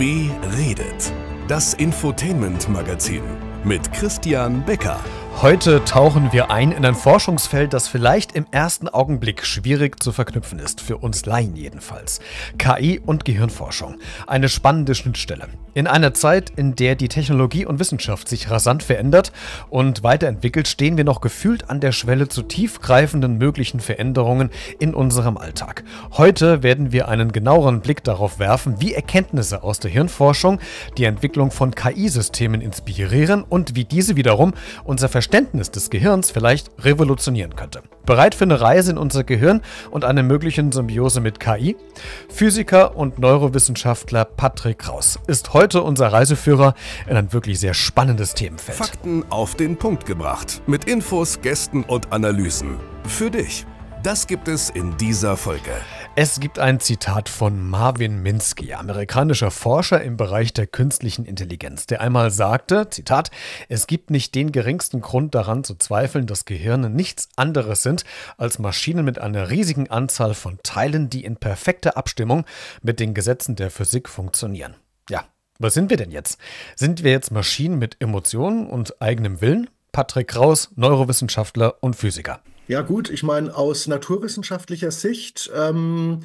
RBB redet. Das Infotainment-Magazin mit Christian Becker. Heute tauchen wir ein in ein Forschungsfeld, das vielleicht im ersten Augenblick schwierig zu verknüpfen ist, für uns Laien jedenfalls. KI und Gehirnforschung. Eine spannende Schnittstelle. In einer Zeit, in der die Technologie und Wissenschaft sich rasant verändert und weiterentwickelt, stehen wir noch gefühlt an der Schwelle zu tiefgreifenden möglichen Veränderungen in unserem Alltag. Heute werden wir einen genaueren Blick darauf werfen, wie Erkenntnisse aus der Hirnforschung die Entwicklung von KI-Systemen inspirieren und wie diese wiederum unser Verständnis Verständnis des Gehirns vielleicht revolutionieren könnte. Bereit für eine Reise in unser Gehirn und eine möglichen Symbiose mit KI? Physiker und Neurowissenschaftler Patrick Kraus ist heute unser Reiseführer in ein wirklich sehr spannendes Themenfeld. Fakten auf den Punkt gebracht. Mit Infos, Gästen und Analysen. Für dich. Das gibt es in dieser Folge. Es gibt ein Zitat von Marvin Minsky, amerikanischer Forscher im Bereich der künstlichen Intelligenz, der einmal sagte, Zitat, es gibt nicht den geringsten Grund daran zu zweifeln, dass Gehirne nichts anderes sind als Maschinen mit einer riesigen Anzahl von Teilen, die in perfekter Abstimmung mit den Gesetzen der Physik funktionieren. Ja, was sind wir denn jetzt? Sind wir jetzt Maschinen mit Emotionen und eigenem Willen? Patrick Kraus, Neurowissenschaftler und Physiker. Ja gut, ich meine, aus naturwissenschaftlicher Sicht ähm,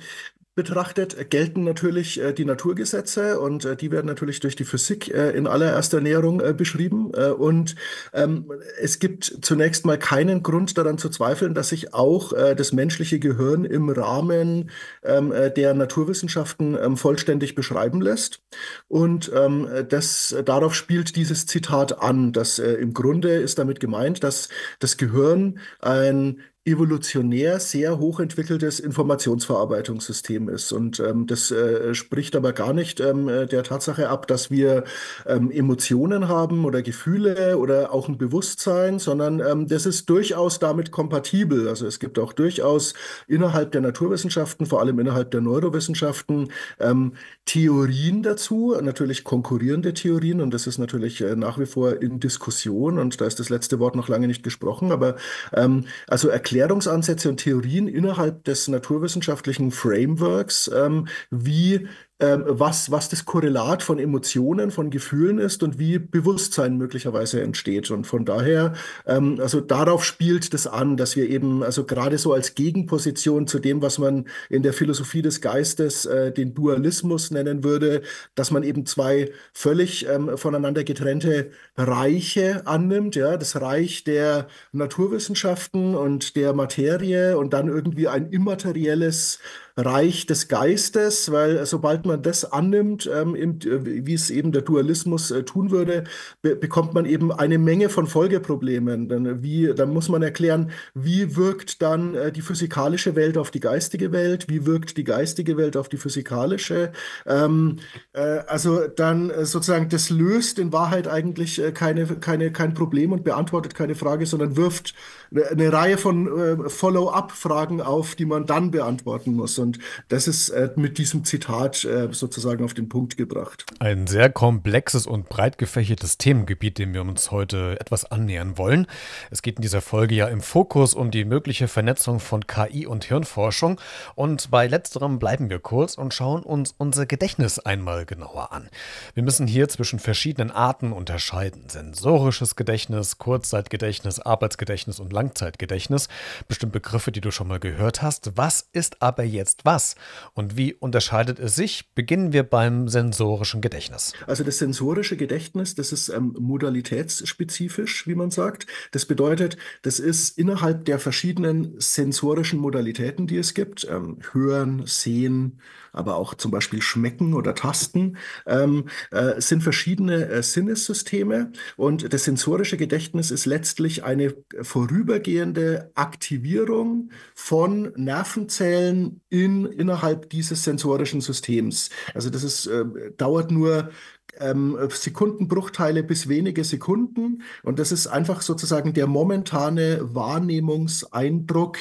betrachtet äh, gelten natürlich äh, die Naturgesetze und äh, die werden natürlich durch die Physik äh, in allererster Näherung äh, beschrieben. Äh, und ähm, es gibt zunächst mal keinen Grund daran zu zweifeln, dass sich auch das menschliche Gehirn im Rahmen ähm, der Naturwissenschaften ähm, vollständig beschreiben lässt. Und ähm, das, darauf spielt dieses Zitat an, dass im Grunde ist damit gemeint, dass das Gehirn ein evolutionär sehr hochentwickeltes Informationsverarbeitungssystem ist. Und ähm, das äh, spricht aber gar nicht ähm, der Tatsache ab, dass wir ähm, Emotionen haben oder Gefühle oder auch ein Bewusstsein, sondern ähm, das ist durchaus damit kompatibel. Also es gibt auch durchaus innerhalb der Naturwissenschaften, vor allem innerhalb der Neurowissenschaften, ähm, Theorien dazu, natürlich konkurrierende Theorien. Und das ist natürlich äh, nach wie vor in Diskussion. Und da ist das letzte Wort noch lange nicht gesprochen. Aber ähm, also erklärt Erklärungsansätze und Theorien innerhalb des naturwissenschaftlichen Frameworks, ähm, wie ähm, was, was das Korrelat von Emotionen, von Gefühlen ist und wie Bewusstsein möglicherweise entsteht. Und von daher, ähm, also darauf spielt das an, dass wir eben, also gerade so als Gegenposition zu dem, was man in der Philosophie des Geistes äh, den Dualismus nennen würde, dass man eben zwei völlig ähm, voneinander getrennte Reiche annimmt, ja, das Reich der Naturwissenschaften und der Materie und dann irgendwie ein immaterielles Reich des Geistes, weil äh, sobald man das annimmt, ähm, äh, wie es eben der Dualismus äh, tun würde, be bekommt man eben eine Menge von Folgeproblemen. Dann, äh, wie, dann muss man erklären, wie wirkt dann äh, die physikalische Welt auf die geistige Welt, wie wirkt die geistige Welt auf die physikalische. Ähm, äh, also dann sozusagen, das löst in Wahrheit eigentlich keine, keine, kein Problem und beantwortet keine Frage, sondern wirft eine, eine Reihe von Follow-up-Fragen auf, die man dann beantworten muss. Und das ist äh, mit diesem Zitat äh, sozusagen auf den Punkt gebracht. Ein sehr komplexes und breit gefächertes Themengebiet, dem wir uns heute etwas annähern wollen. Es geht in dieser Folge ja im Fokus um die mögliche Vernetzung von KI und Hirnforschung. Und bei letzterem bleiben wir kurz und schauen uns unser Gedächtnis einmal genauer an. Wir müssen hier zwischen verschiedenen Arten unterscheiden. Sensorisches Gedächtnis, Kurzzeitgedächtnis, Arbeitsgedächtnis und Langzeitgedächtnis. Bestimmt Begriffe, die du schon mal gehört hast. Was ist aber jetzt jetzt was und wie unterscheidet es sich? Beginnen wir beim sensorischen Gedächtnis. Also das sensorische Gedächtnis, das ist ähm, modalitätsspezifisch, wie man sagt. Das bedeutet, das ist innerhalb der verschiedenen sensorischen Modalitäten, die es gibt, ähm, hören, sehen, aber auch zum Beispiel Schmecken oder Tasten, ähm, äh, sind verschiedene äh, Sinnessysteme und das sensorische Gedächtnis ist letztlich eine vorübergehende Aktivierung von Nervenzellen in, innerhalb dieses sensorischen Systems. Also das ist, äh, dauert nur ähm, Sekundenbruchteile bis wenige Sekunden. Und das ist einfach sozusagen der momentane Wahrnehmungseindruck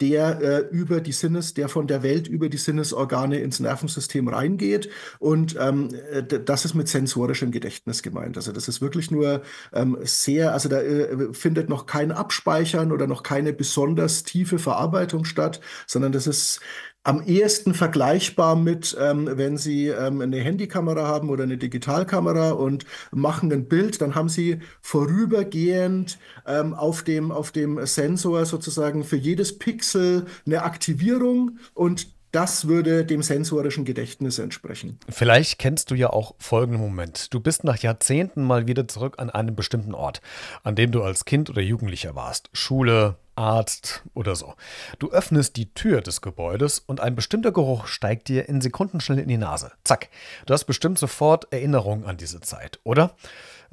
der äh, über die Sinnes, der von der Welt über die Sinnesorgane ins Nervensystem reingeht. Und ähm, äh, das ist mit sensorischem Gedächtnis gemeint. Also das ist wirklich nur ähm, sehr, also da äh, findet noch kein Abspeichern oder noch keine besonders tiefe Verarbeitung statt, sondern das ist am ehesten vergleichbar mit, ähm, wenn Sie ähm, eine Handykamera haben oder eine Digitalkamera und machen ein Bild, dann haben Sie vorübergehend ähm, auf, dem, auf dem Sensor sozusagen für jedes Pixel eine Aktivierung und das würde dem sensorischen Gedächtnis entsprechen. Vielleicht kennst du ja auch folgenden Moment. Du bist nach Jahrzehnten mal wieder zurück an einem bestimmten Ort, an dem du als Kind oder Jugendlicher warst. Schule, Arzt oder so. Du öffnest die Tür des Gebäudes und ein bestimmter Geruch steigt dir in Sekundenschnelle in die Nase. Zack. Du hast bestimmt sofort Erinnerungen an diese Zeit, oder?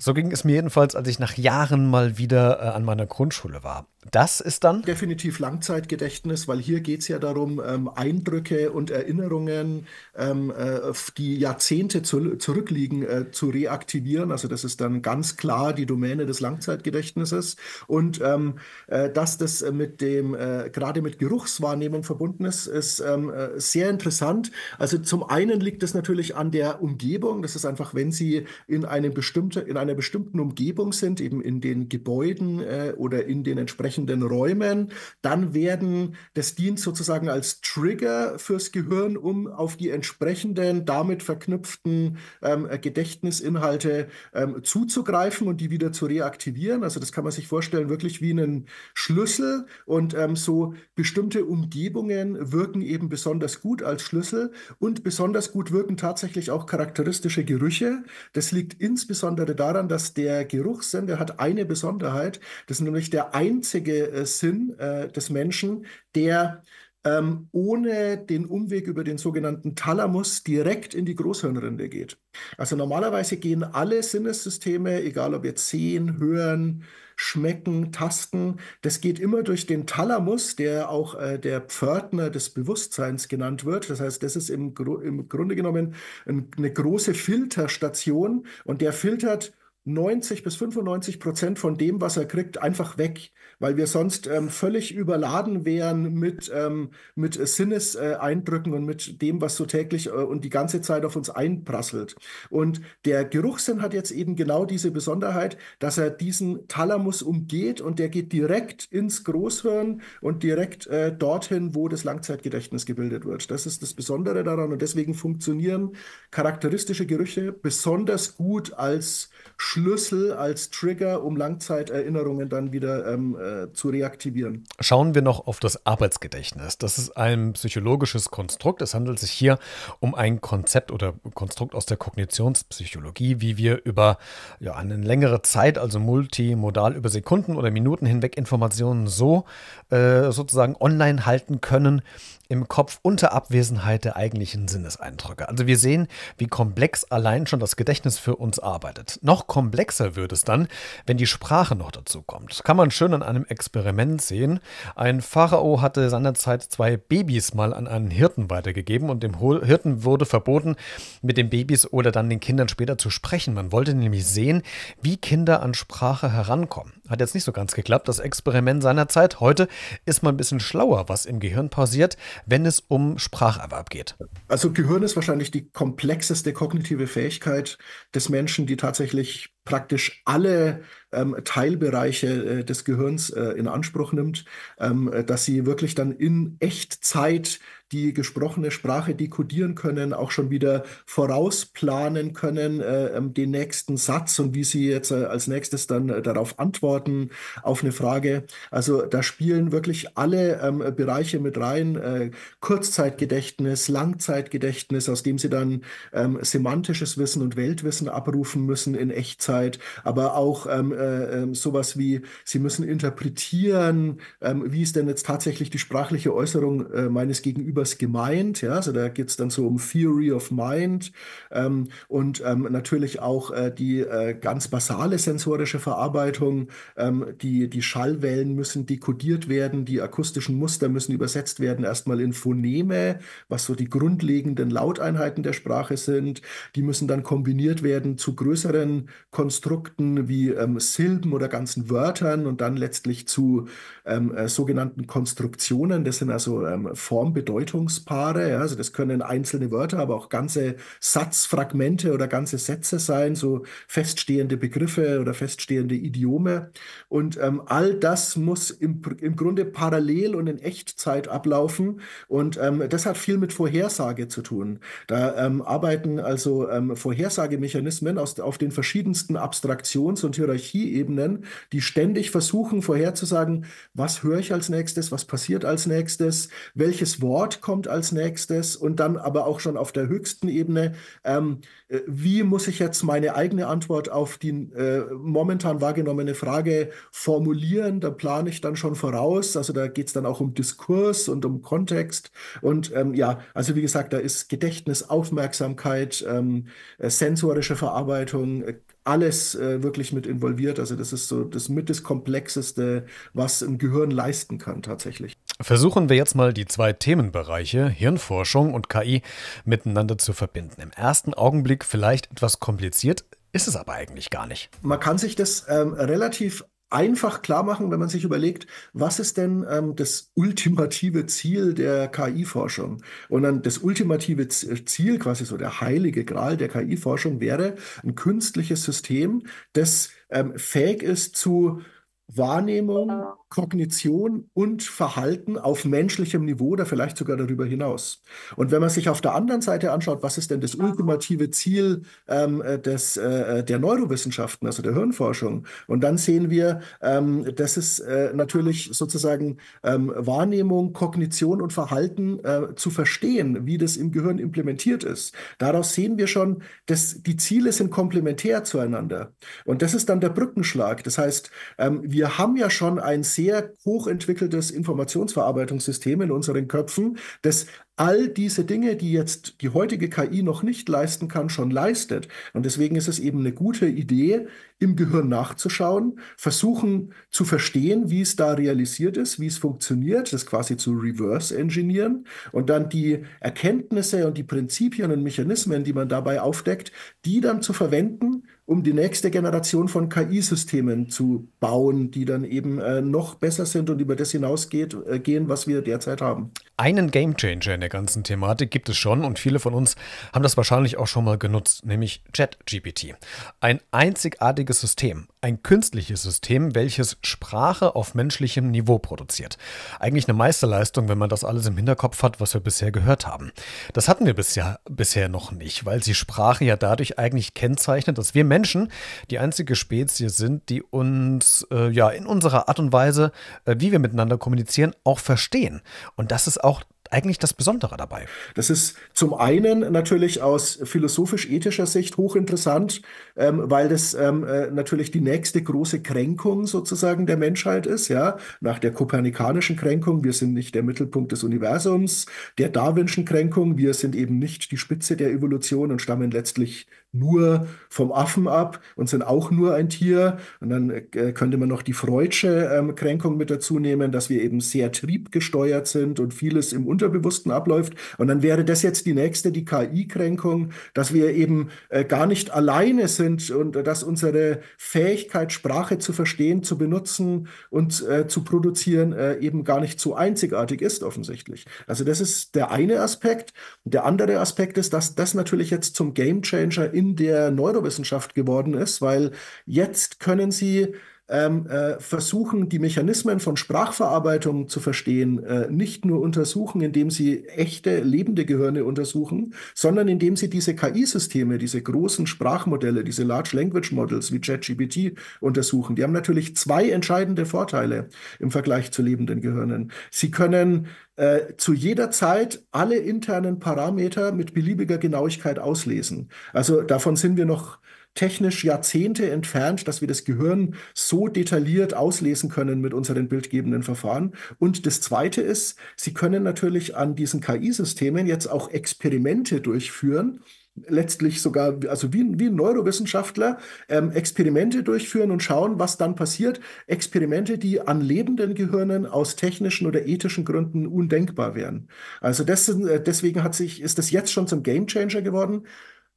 So ging es mir jedenfalls, als ich nach Jahren mal wieder äh, an meiner Grundschule war. Das ist dann. Definitiv Langzeitgedächtnis, weil hier geht es ja darum, ähm, Eindrücke und Erinnerungen, ähm, äh, die Jahrzehnte zu, zurückliegen, äh, zu reaktivieren. Also, das ist dann ganz klar die Domäne des Langzeitgedächtnisses. Und ähm, äh, dass das mit dem, äh, gerade mit Geruchswahrnehmung verbunden ist, ist ähm, äh, sehr interessant. Also, zum einen liegt es natürlich an der Umgebung. Das ist einfach, wenn Sie in einem bestimmten, in einem einer bestimmten Umgebung sind, eben in den Gebäuden äh, oder in den entsprechenden Räumen, dann werden, das dient sozusagen als Trigger fürs Gehirn, um auf die entsprechenden damit verknüpften ähm, Gedächtnisinhalte ähm, zuzugreifen und die wieder zu reaktivieren. Also das kann man sich vorstellen, wirklich wie einen Schlüssel und ähm, so bestimmte Umgebungen wirken eben besonders gut als Schlüssel und besonders gut wirken tatsächlich auch charakteristische Gerüche. Das liegt insbesondere daran, daran, dass der Geruchssinn, der hat eine Besonderheit. Das ist nämlich der einzige äh, Sinn äh, des Menschen, der ähm, ohne den Umweg über den sogenannten Thalamus direkt in die Großhirnrinde geht. Also normalerweise gehen alle Sinnessysteme, egal ob jetzt sehen, hören, schmecken, tasten, das geht immer durch den Thalamus, der auch äh, der Pförtner des Bewusstseins genannt wird. Das heißt, das ist im, Gru im Grunde genommen eine große Filterstation und der filtert 90 bis 95 Prozent von dem, was er kriegt, einfach weg, weil wir sonst ähm, völlig überladen wären mit, ähm, mit Sinneseindrücken äh, und mit dem, was so täglich äh, und die ganze Zeit auf uns einprasselt. Und der Geruchssinn hat jetzt eben genau diese Besonderheit, dass er diesen Thalamus umgeht und der geht direkt ins Großhirn und direkt äh, dorthin, wo das Langzeitgedächtnis gebildet wird. Das ist das Besondere daran und deswegen funktionieren charakteristische Gerüche besonders gut als Schlüssel als Trigger, um Langzeiterinnerungen dann wieder ähm, äh, zu reaktivieren. Schauen wir noch auf das Arbeitsgedächtnis. Das ist ein psychologisches Konstrukt. Es handelt sich hier um ein Konzept oder Konstrukt aus der Kognitionspsychologie, wie wir über ja, eine längere Zeit, also multimodal über Sekunden oder Minuten hinweg Informationen so äh, sozusagen online halten können im Kopf unter Abwesenheit der eigentlichen Sinneseindrücke. Also wir sehen, wie komplex allein schon das Gedächtnis für uns arbeitet. Noch komplexer komplexer wird es dann, wenn die Sprache noch dazu kommt. Kann man schön an einem Experiment sehen. Ein Pharao hatte seinerzeit zwei Babys mal an einen Hirten weitergegeben und dem Hirten wurde verboten, mit den Babys oder dann den Kindern später zu sprechen. Man wollte nämlich sehen, wie Kinder an Sprache herankommen. Hat jetzt nicht so ganz geklappt, das Experiment seinerzeit. Heute ist man ein bisschen schlauer, was im Gehirn passiert, wenn es um Spracherwerb geht. Also Gehirn ist wahrscheinlich die komplexeste kognitive Fähigkeit des Menschen, die tatsächlich praktisch alle ähm, Teilbereiche äh, des Gehirns äh, in Anspruch nimmt, ähm, dass sie wirklich dann in Echtzeit die gesprochene Sprache dekodieren können, auch schon wieder vorausplanen können, äh, ähm, den nächsten Satz und wie sie jetzt äh, als nächstes dann äh, darauf antworten, auf eine Frage. Also da spielen wirklich alle ähm, Bereiche mit rein, äh, Kurzzeitgedächtnis, Langzeitgedächtnis, aus dem sie dann ähm, semantisches Wissen und Weltwissen abrufen müssen in Echtzeit, aber auch ähm, äh, ähm, sowas wie, sie müssen interpretieren, ähm, wie ist denn jetzt tatsächlich die sprachliche Äußerung äh, meines Gegenübers gemeint. Ja? Also da geht es dann so um Theory of Mind ähm, und ähm, natürlich auch äh, die äh, ganz basale sensorische Verarbeitung. Ähm, die, die Schallwellen müssen dekodiert werden, die akustischen Muster müssen übersetzt werden, erstmal in Phoneme, was so die grundlegenden Lauteinheiten der Sprache sind. Die müssen dann kombiniert werden zu größeren Konstrukten wie ähm, Silben oder ganzen Wörtern und dann letztlich zu ähm, äh, sogenannten Konstruktionen. Das sind also ähm, Formbedeutungspaare. Ja? Also das können einzelne Wörter, aber auch ganze Satzfragmente oder ganze Sätze sein, so feststehende Begriffe oder feststehende Idiome. Und ähm, all das muss im, im Grunde parallel und in Echtzeit ablaufen. Und ähm, das hat viel mit Vorhersage zu tun. Da ähm, arbeiten also ähm, Vorhersagemechanismen aus, auf den verschiedensten Abstraktions- und Hierarchie Hierarchieebenen, die ständig versuchen vorherzusagen, was höre ich als nächstes, was passiert als nächstes, welches Wort kommt als nächstes und dann aber auch schon auf der höchsten Ebene, ähm, äh, wie muss ich jetzt meine eigene Antwort auf die äh, momentan wahrgenommene Frage formulieren, da plane ich dann schon voraus, also da geht es dann auch um Diskurs und um Kontext und ähm, ja, also wie gesagt, da ist Gedächtnis, Aufmerksamkeit, ähm, äh, sensorische Verarbeitung, äh, alles äh, wirklich mit involviert. Also das ist so das mit das Komplexeste, was ein Gehirn leisten kann tatsächlich. Versuchen wir jetzt mal die zwei Themenbereiche Hirnforschung und KI miteinander zu verbinden. Im ersten Augenblick vielleicht etwas kompliziert, ist es aber eigentlich gar nicht. Man kann sich das ähm, relativ einfach klar machen, wenn man sich überlegt, was ist denn ähm, das ultimative Ziel der KI-Forschung? Und dann das ultimative äh, Ziel, quasi so der heilige Gral der KI-Forschung, wäre ein künstliches System, das ähm, fähig ist zu Wahrnehmung, Kognition und Verhalten auf menschlichem Niveau oder vielleicht sogar darüber hinaus. Und wenn man sich auf der anderen Seite anschaut, was ist denn das ultimative Ziel ähm, äh, des, äh, äh, der Neurowissenschaften, also der Hirnforschung? Und dann sehen wir, ähm, dass es äh, natürlich sozusagen ähm, Wahrnehmung, Kognition und Verhalten äh, zu verstehen, wie das im Gehirn implementiert ist. Daraus sehen wir schon, dass die Ziele sind komplementär zueinander. Und das ist dann der Brückenschlag. Das heißt, ähm, wir haben ja schon ein sehr sehr hochentwickeltes Informationsverarbeitungssystem in unseren Köpfen, das all diese Dinge, die jetzt die heutige KI noch nicht leisten kann, schon leistet. Und deswegen ist es eben eine gute Idee, im Gehirn nachzuschauen, versuchen zu verstehen, wie es da realisiert ist, wie es funktioniert, das quasi zu reverse engineeren und dann die Erkenntnisse und die Prinzipien und Mechanismen, die man dabei aufdeckt, die dann zu verwenden, um die nächste Generation von KI-Systemen zu bauen, die dann eben äh, noch besser sind und über das hinausgehen, äh, was wir derzeit haben einen Gamechanger in der ganzen Thematik gibt es schon und viele von uns haben das wahrscheinlich auch schon mal genutzt, nämlich ChatGPT. Ein einzigartiges System, ein künstliches System, welches Sprache auf menschlichem Niveau produziert. Eigentlich eine Meisterleistung, wenn man das alles im Hinterkopf hat, was wir bisher gehört haben. Das hatten wir bisher, bisher noch nicht, weil sie Sprache ja dadurch eigentlich kennzeichnet, dass wir Menschen die einzige Spezies sind, die uns äh, ja in unserer Art und Weise, äh, wie wir miteinander kommunizieren, auch verstehen. Und das ist auch eigentlich das Besondere dabei? Das ist zum einen natürlich aus philosophisch-ethischer Sicht hochinteressant, ähm, weil das ähm, äh, natürlich die nächste große Kränkung sozusagen der Menschheit ist, ja, nach der kopernikanischen Kränkung, wir sind nicht der Mittelpunkt des Universums, der Darwinschen Kränkung, wir sind eben nicht die Spitze der Evolution und stammen letztlich nur vom Affen ab und sind auch nur ein Tier. Und dann äh, könnte man noch die Freudsche ähm, Kränkung mit dazu nehmen, dass wir eben sehr triebgesteuert sind und vieles im Unterbewussten abläuft. Und dann wäre das jetzt die nächste, die KI-Kränkung, dass wir eben äh, gar nicht alleine sind und äh, dass unsere Fähigkeit, Sprache zu verstehen, zu benutzen und äh, zu produzieren, äh, eben gar nicht so einzigartig ist, offensichtlich. Also das ist der eine Aspekt. Und der andere Aspekt ist, dass das natürlich jetzt zum Game Changer in in der Neurowissenschaft geworden ist, weil jetzt können sie ähm, äh, versuchen, die Mechanismen von Sprachverarbeitung zu verstehen, äh, nicht nur untersuchen, indem sie echte lebende Gehirne untersuchen, sondern indem sie diese KI-Systeme, diese großen Sprachmodelle, diese Large Language Models wie ChatGPT untersuchen. Die haben natürlich zwei entscheidende Vorteile im Vergleich zu lebenden Gehirnen. Sie können äh, zu jeder Zeit alle internen Parameter mit beliebiger Genauigkeit auslesen. Also davon sind wir noch technisch Jahrzehnte entfernt, dass wir das Gehirn so detailliert auslesen können mit unseren bildgebenden Verfahren. Und das Zweite ist, Sie können natürlich an diesen KI-Systemen jetzt auch Experimente durchführen letztlich sogar, also wie, wie ein Neurowissenschaftler, ähm, Experimente durchführen und schauen, was dann passiert. Experimente, die an lebenden Gehirnen aus technischen oder ethischen Gründen undenkbar wären. Also das, äh, deswegen hat sich, ist das jetzt schon zum Gamechanger geworden.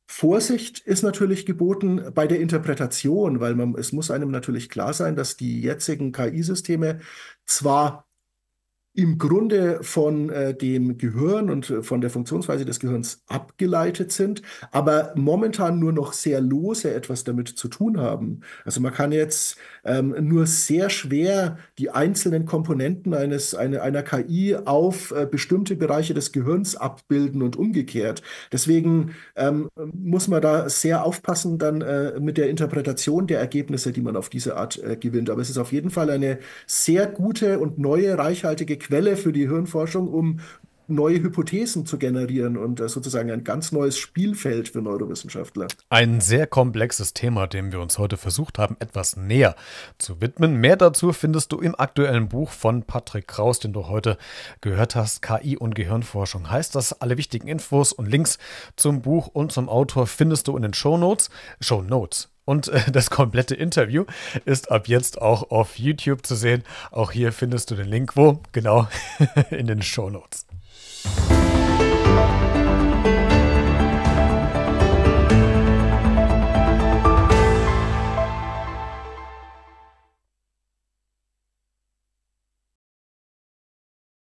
Vorsicht ist natürlich geboten bei der Interpretation, weil man, es muss einem natürlich klar sein, dass die jetzigen KI-Systeme zwar im Grunde von äh, dem Gehirn und äh, von der Funktionsweise des Gehirns abgeleitet sind, aber momentan nur noch sehr lose etwas damit zu tun haben. Also man kann jetzt ähm, nur sehr schwer die einzelnen Komponenten eines, eine, einer KI auf äh, bestimmte Bereiche des Gehirns abbilden und umgekehrt. Deswegen ähm, muss man da sehr aufpassen dann äh, mit der Interpretation der Ergebnisse, die man auf diese Art äh, gewinnt. Aber es ist auf jeden Fall eine sehr gute und neue, reichhaltige Quelle für die Hirnforschung, um neue Hypothesen zu generieren und äh, sozusagen ein ganz neues Spielfeld für Neurowissenschaftler. Ein sehr komplexes Thema, dem wir uns heute versucht haben, etwas näher zu widmen. Mehr dazu findest du im aktuellen Buch von Patrick Kraus, den du heute gehört hast. KI und Gehirnforschung heißt das. Alle wichtigen Infos und Links zum Buch und zum Autor findest du in den Show Notes. Show Notes und äh, das komplette Interview ist ab jetzt auch auf YouTube zu sehen. Auch hier findest du den Link wo? Genau in den Show Notes.